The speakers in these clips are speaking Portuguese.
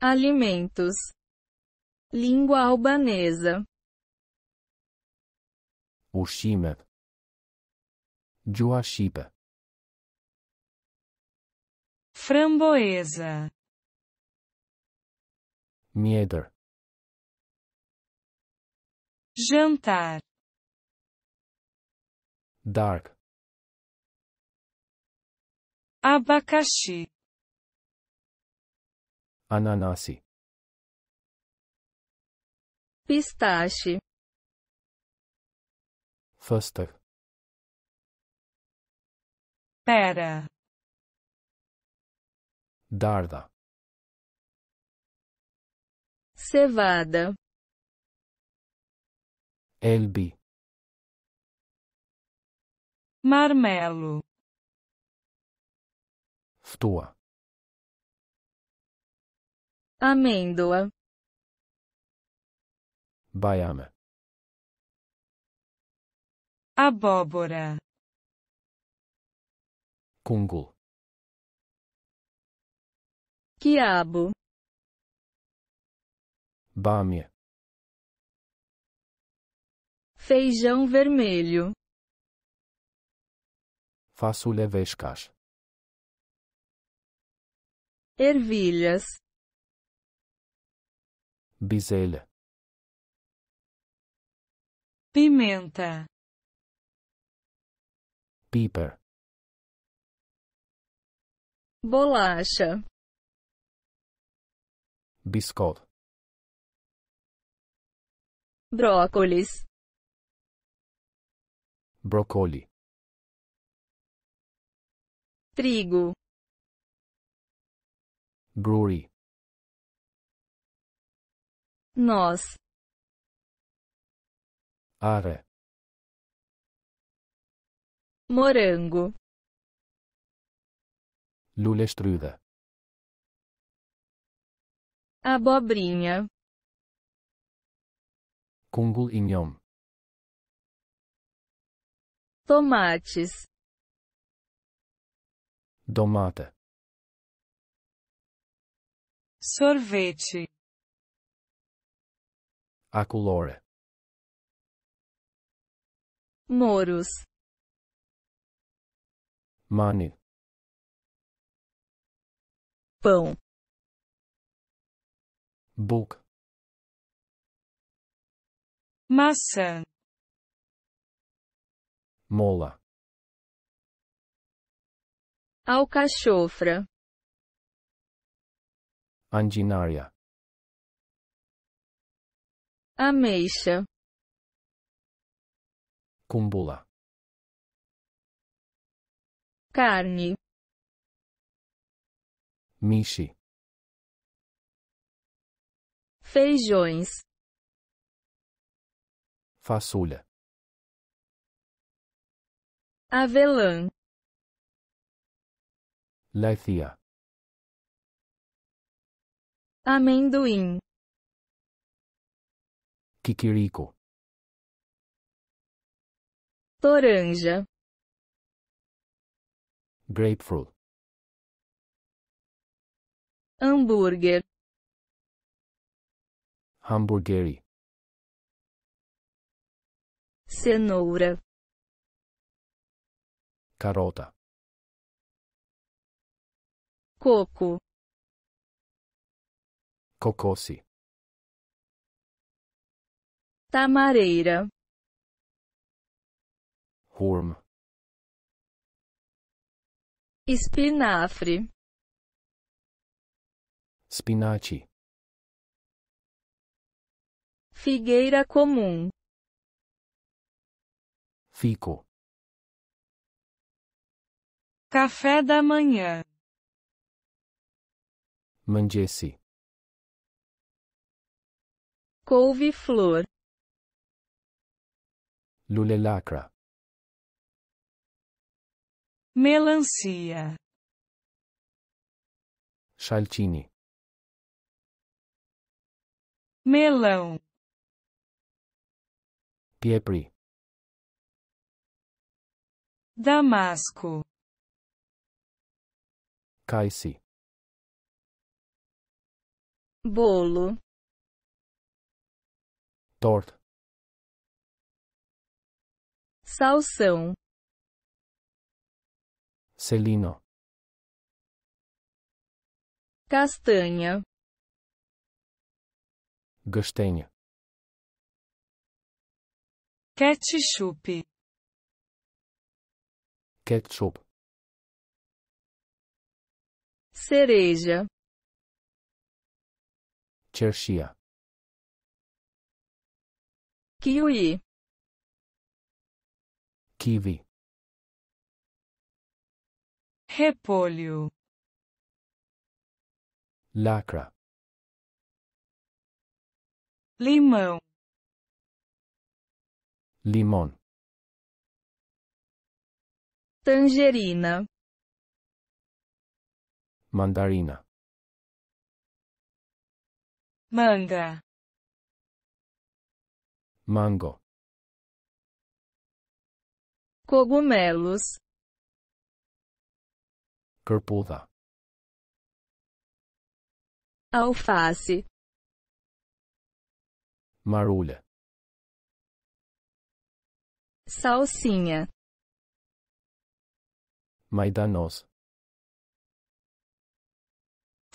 Alimentos. Língua albanesa. Ushime. Gjoa Framboesa. mieder Jantar. Dark. Abacaxi ananasi pistache, fıstık, pera, darda, cevada, elbi, marmelo, ftua, amêndoa, baiame, abóbora, kungul, quiabo, bámia, feijão vermelho, fasule vescas, ervilhas, Bizelha. Pimenta. Piper. Bolacha. Biscoito. Brócolis. Brócoli. Trigo. Brewery nós, are, morango, estruda abobrinha, kungul inyom tomates, domata, sorvete, Acolora. Moros. Mane. Pão. book, Maçã. Mola. Alcachofra. Andinária ameixa, cúmbula, carne, mishi, feijões, façulha, avelã, léthia, amendoim, Kikiriko. Toranja. Grapefruit. Hambúrguer. Hamburgueri. Cenoura. Carota. Coco. cocosi Tamareira. Horm. Espinafre. Spinaci. Figueira comum. Fico. Café da manhã. Mandice. Couve-flor. Lulelacra. Melancia. Chaltini. Melão. Piepri. Damasco. Caici. Bolo. Tort. Salsão. Celino. Castanha. Gastanha. Ketchup. Ketchup. Cereja. Cerchia. Kiwi kiwi. Repolho. Lacra. Limão. Limão. Tangerina. Mandarina. Manga. Mango cogumelos, Cărpuza. alface, Marulha. salsinha, Maidanos.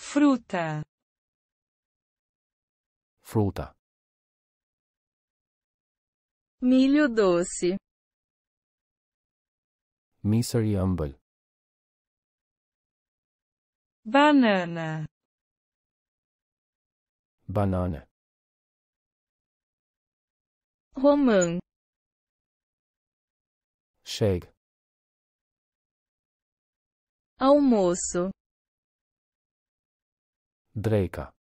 fruta, Fruta. milho doce, Misery Banana. Banana. Romã. Chega. Almoço. Dreica.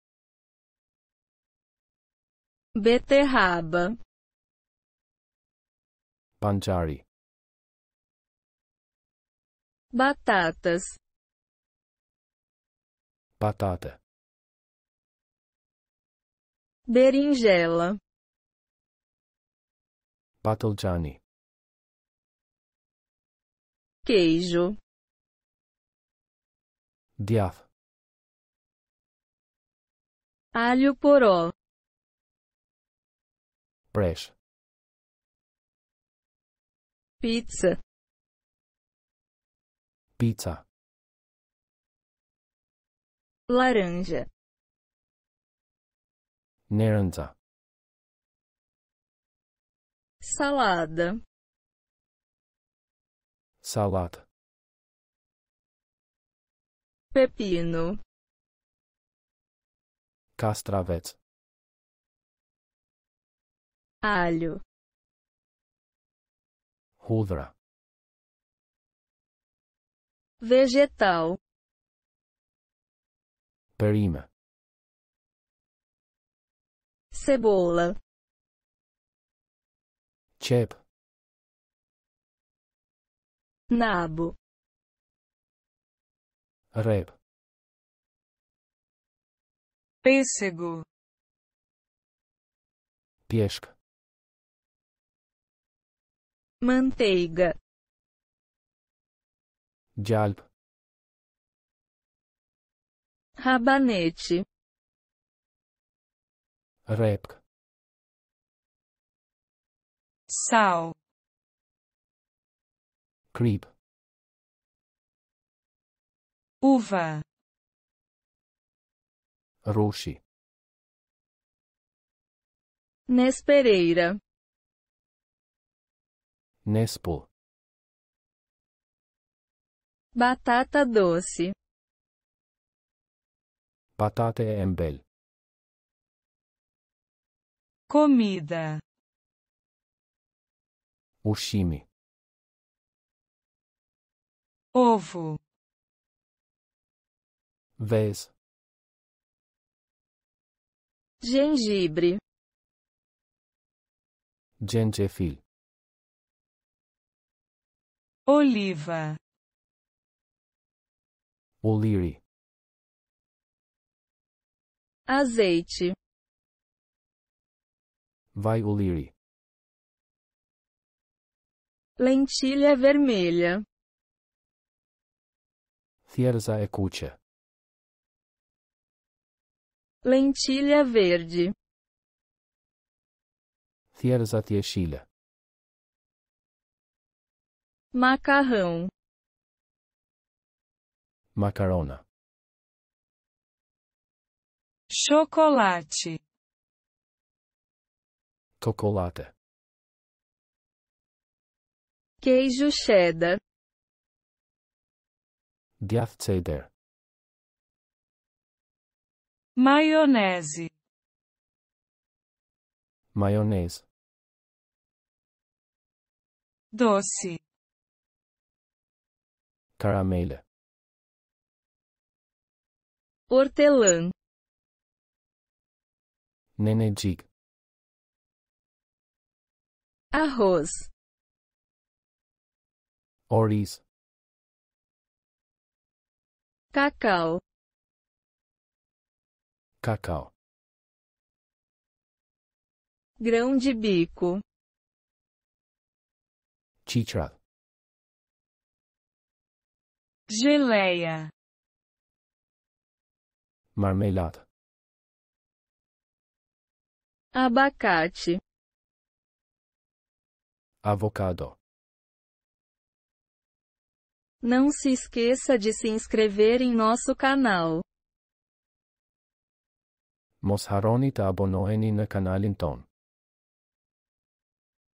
Beterraba. Panjari batatas, batata, berinjela, patlıcanı, queijo, diaf, alho poró, breş, pizza. Pizza. Laranja. Naranja. Salada. Salada. Pepino. castravet, Alho. Hudra vegetal, parima, cebola, cep, nabo, rep, pêssego, pesca, manteiga, Jalp. Rabanete. rep, Sal. Creep. Uva. roshi, Nespereira. Nespo batata doce, patate e embel, comida, ushimi, ovo, vez, gengibre, genjefil, oliva. O'Leary. Azeite. Vai O'Leary. Lentilha vermelha. Thierza ecutia. É Lentilha verde. Thierza tiexilha. Macarrão. Macarona. Chocolate. Chocolate. Queijo cheddar. Gaftzeder. Maionese. Maionese. Doce. Caramelo hortelã, nenedig, arroz, oris, cacau, cacau, grão de bico, chitra, geleia, marmelada, abacate, avocado. Não se esqueça de se inscrever em nosso canal. Mosharoni ta tá abonoeni na inton.